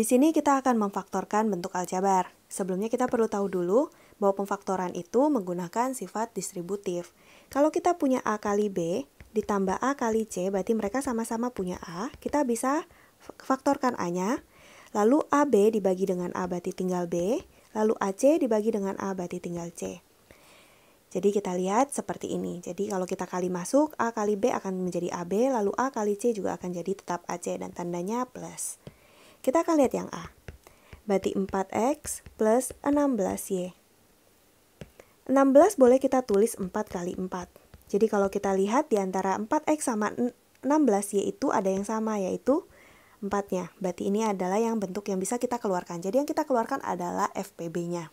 Di sini kita akan memfaktorkan bentuk aljabar. Sebelumnya kita perlu tahu dulu bahwa pemfaktoran itu menggunakan sifat distributif. Kalau kita punya A kali B, ditambah A kali C, berarti mereka sama-sama punya A, kita bisa faktorkan A-nya, lalu AB dibagi dengan A berarti tinggal B, lalu AC dibagi dengan A berarti tinggal C. Jadi kita lihat seperti ini. Jadi kalau kita kali masuk, A kali B akan menjadi AB, lalu A kali C juga akan jadi tetap AC dan tandanya plus. Kita akan lihat yang A. Berarti 4X plus 16Y. 16 boleh kita tulis 4 kali 4. Jadi kalau kita lihat di antara 4X sama 16Y itu ada yang sama yaitu 4-nya. Berarti ini adalah yang bentuk yang bisa kita keluarkan. Jadi yang kita keluarkan adalah FPB-nya.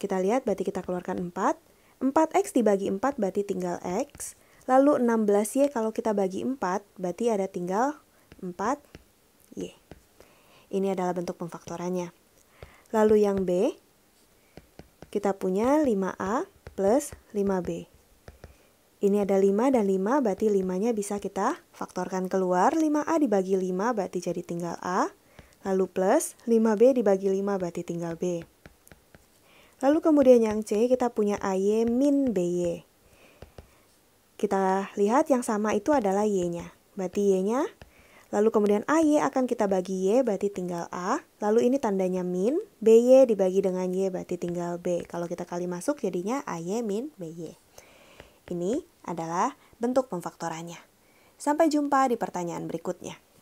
Kita lihat berarti kita keluarkan 4. 4X dibagi 4 berarti tinggal X. Lalu 16Y kalau kita bagi 4 berarti ada tinggal 4Y. Ini adalah bentuk pemfaktorannya. Lalu yang B, kita punya 5A plus 5B. Ini ada 5 dan 5, berarti 5-nya bisa kita faktorkan keluar. 5A dibagi 5, berarti jadi tinggal A. Lalu plus 5B dibagi 5, berarti tinggal B. Lalu kemudian yang C, kita punya AY min BY. Kita lihat yang sama itu adalah Y-nya. Berarti Y-nya Lalu kemudian AY akan kita bagi Y berarti tinggal A. Lalu ini tandanya min. BY dibagi dengan Y berarti tinggal B. Kalau kita kali masuk jadinya AY min BY. Ini adalah bentuk pemfaktorannya. Sampai jumpa di pertanyaan berikutnya.